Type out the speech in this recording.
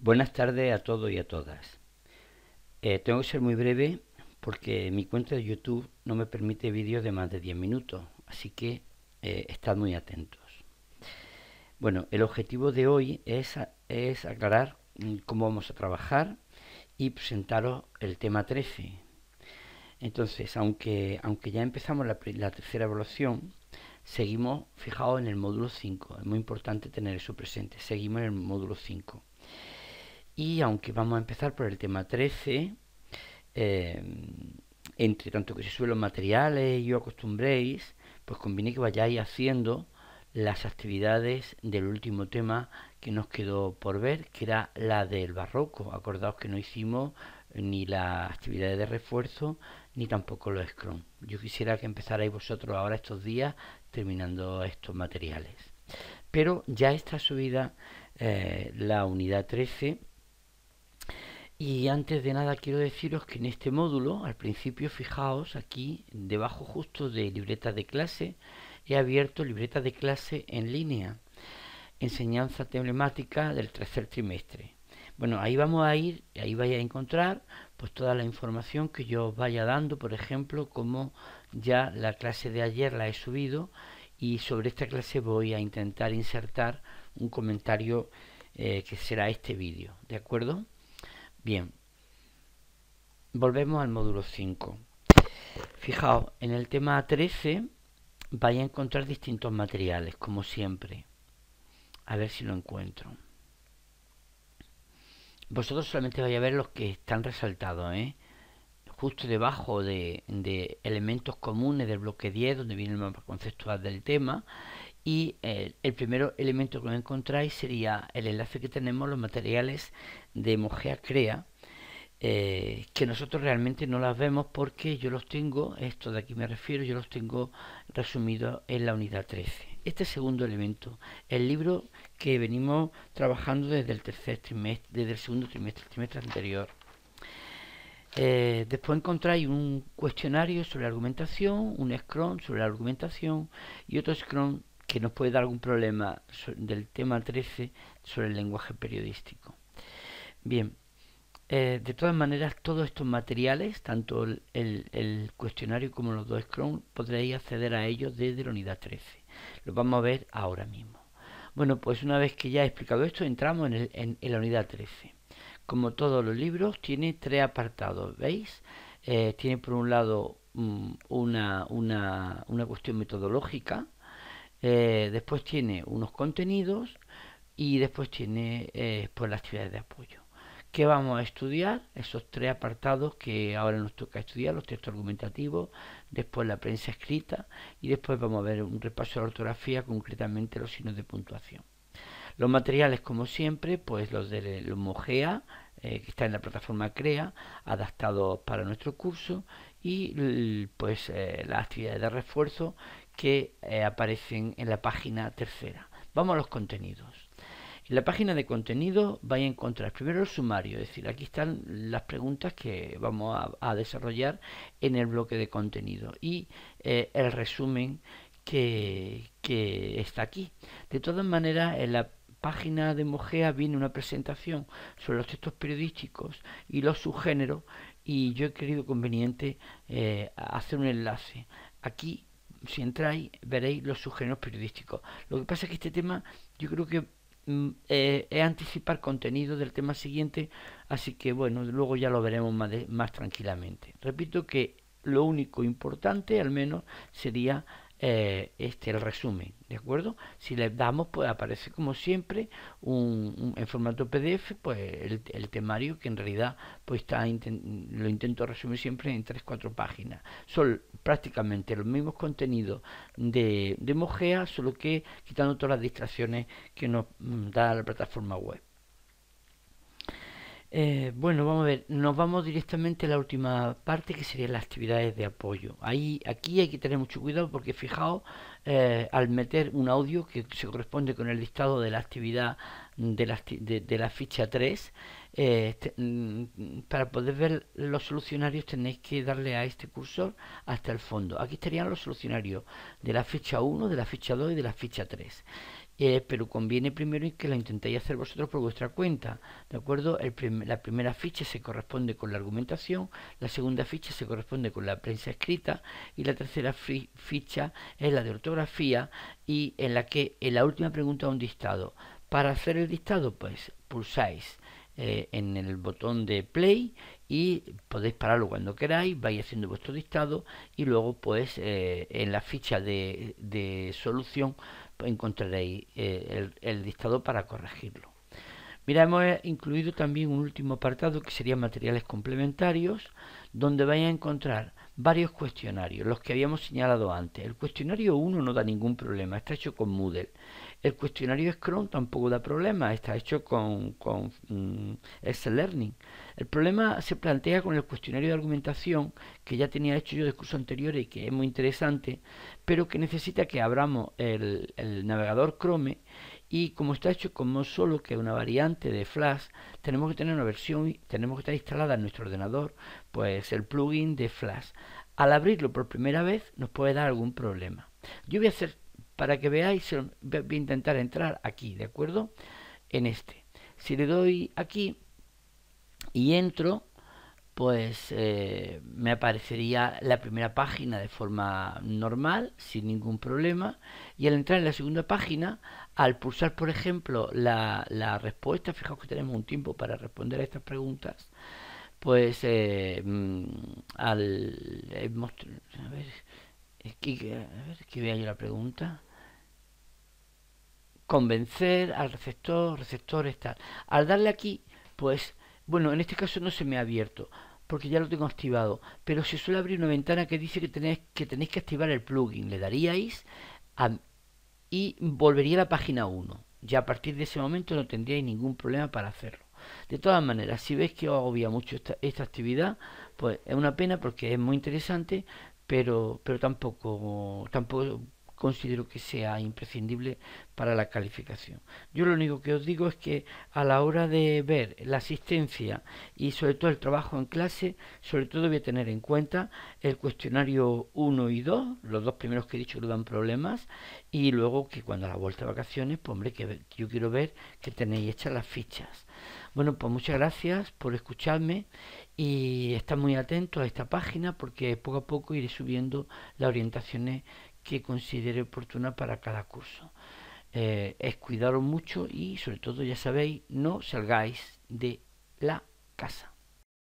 Buenas tardes a todos y a todas. Eh, tengo que ser muy breve porque mi cuenta de YouTube no me permite vídeos de más de 10 minutos, así que eh, estad muy atentos. Bueno, el objetivo de hoy es, es aclarar mm, cómo vamos a trabajar y presentaros el tema 13. Entonces, aunque, aunque ya empezamos la, la tercera evaluación, seguimos fijados en el módulo 5. Es muy importante tener eso presente. Seguimos en el módulo 5. Y aunque vamos a empezar por el tema 13, eh, entre tanto que se suben los materiales y os acostumbréis, pues conviene que vayáis haciendo las actividades del último tema que nos quedó por ver, que era la del barroco. Acordaos que no hicimos ni las actividades de refuerzo ni tampoco los Scrum. Yo quisiera que empezarais vosotros ahora estos días terminando estos materiales. Pero ya está subida eh, la unidad 13 y antes de nada quiero deciros que en este módulo, al principio, fijaos aquí debajo justo de libreta de clase, he abierto libreta de clase en línea, enseñanza temática del tercer trimestre. Bueno, ahí vamos a ir, ahí vais a encontrar pues toda la información que yo os vaya dando, por ejemplo, como ya la clase de ayer la he subido y sobre esta clase voy a intentar insertar un comentario eh, que será este vídeo, ¿de acuerdo? Bien, volvemos al módulo 5. Fijaos, en el tema 13 vais a encontrar distintos materiales, como siempre. A ver si lo encuentro. Vosotros solamente vais a ver los que están resaltados, ¿eh? justo debajo de, de elementos comunes del bloque 10, donde viene el mapa conceptual del tema, y eh, el, primer elemento que encontráis sería el enlace que tenemos los materiales de Mojea Crea eh, que nosotros realmente no las vemos porque yo los tengo, esto de aquí me refiero, yo los tengo resumido en la unidad 13. Este segundo elemento, el libro que venimos trabajando desde el tercer trimestre, desde el segundo trimestre, el trimestre anterior. Eh, después encontráis un cuestionario sobre la argumentación, un scrum sobre la argumentación y otro scrum que nos puede dar algún problema del tema 13 sobre el lenguaje periodístico. Bien, eh, de todas maneras, todos estos materiales, tanto el, cuestionario como los dos Scrum, podréis acceder a ellos desde la unidad 13. Los vamos a ver ahora mismo. Bueno, pues una vez que ya he explicado esto, entramos en, la unidad 13. Como todos los libros, tiene tres apartados, ¿veis? Eh, tiene por un lado mm, una, una, una cuestión metodológica, eh, después tiene unos contenidos y después tiene eh, pues, las actividades de apoyo. ¿Qué vamos a estudiar? Esos tres apartados que ahora nos toca estudiar, los textos argumentativos, después la prensa escrita y después vamos a ver un repaso de la ortografía, concretamente los signos de puntuación. Los materiales, como siempre, pues los de los eh, que está en la plataforma CREA, adaptados para nuestro curso, y pues las actividades de refuerzo que eh, aparecen en la página tercera. Vamos a los contenidos. En la página de contenido vais a encontrar primero el sumario, es decir, aquí están las preguntas que vamos a, desarrollar en el bloque de contenido y eh, el resumen que, está aquí. De todas maneras, en la página de Mojea viene una presentación sobre los textos periodísticos y los subgéneros y yo he querido conveniente eh, hacer un enlace aquí si entráis, veréis los subgéneros periodísticos. Lo que pasa es que este tema yo creo que mm, eh, es anticipar contenido del tema siguiente, así que bueno, luego ya lo veremos más, más tranquilamente. Repito que lo único importante al menos sería eh, este, el resumen, ¿de acuerdo? Si le damos, pues aparece como siempre un, en formato PDF, pues el, temario que en realidad pues está lo intento resumir siempre en 3-4 páginas. Son prácticamente los mismos contenidos de, de solo que quitando todas las distracciones que nos mm, da la plataforma web. Eh, bueno, vamos a ver, nos vamos directamente a la última parte que serían las actividades de apoyo. Ahí, aquí hay que tener mucho cuidado porque fijaos, eh, al meter un audio que se corresponde con el listado de la actividad de la, ficha 3, eh, este, mm, para poder ver los solucionarios tenéis que darle a este cursor hasta el fondo. Aquí estarían los solucionarios de la ficha 1, de la ficha 2 y de la ficha 3. Eh, pero conviene primero que la intentéis hacer vosotros por vuestra cuenta, ¿de acuerdo? la primera ficha se corresponde con la argumentación, la segunda ficha se corresponde con la prensa escrita y la tercera ficha es la de ortografía y en la que en la última pregunta un dictado. Para hacer el dictado, pues pulsáis eh, en el botón de play y podéis pararlo cuando queráis, vais haciendo vuestro dictado y luego pues eh, en la ficha de, solución encontraréis eh, el, dictado para corregirlo. Mira, hemos incluido también un último apartado que sería materiales complementarios, donde vais a encontrar varios cuestionarios, los que habíamos señalado antes. El cuestionario 1 no da ningún problema, está hecho con Moodle. El cuestionario Chrome tampoco da problema, está hecho con, con mm, Excel Learning. El problema se plantea con el cuestionario de argumentación que ya tenía hecho yo de curso anterior y que es muy interesante, pero que necesita que abramos el, navegador Chrome y como está hecho como solo que una variante de Flash, tenemos que tener una versión, tenemos que estar instalada en nuestro ordenador, pues el plugin de Flash. Al abrirlo por primera vez nos puede dar algún problema. Yo voy a hacer para que veáis, voy a intentar entrar aquí, ¿de acuerdo? En este. Si le doy aquí y entro, pues eh, me aparecería la primera página de forma normal, sin ningún problema, y al entrar en la segunda página, al pulsar, por ejemplo, la, la respuesta, fijaos que tenemos un tiempo para responder a estas preguntas, pues eh, mm, al... Eh, a ver, es que, yo la pregunta convencer al receptor, receptores, tal. Al darle aquí, pues, bueno, en este caso no se me ha abierto, porque ya lo tengo activado, pero se suele abrir una ventana que dice que tenéis que, tenéis que activar el plugin, le daríais y volvería a la página 1. Ya a partir de ese momento no tendríais ningún problema para hacerlo. De todas maneras, si veis que os agobia mucho esta, esta actividad, pues es una pena porque es muy interesante, pero, pero tampoco, tampoco considero que sea imprescindible para la calificación. Yo lo único que os digo es que a la hora de ver la asistencia y sobre todo el trabajo en clase, sobre todo voy a tener en cuenta el cuestionario 1 y 2, los dos primeros que he dicho que dan problemas, y luego que cuando la vuelta de vacaciones, pues hombre, que yo quiero ver que tenéis hechas las fichas. Bueno, pues muchas gracias por escucharme y está muy atentos a esta página porque poco a poco iré subiendo las orientaciones que considere oportuna para cada curso. Eh, es cuidaros mucho y sobre todo, ya sabéis, no salgáis de la casa.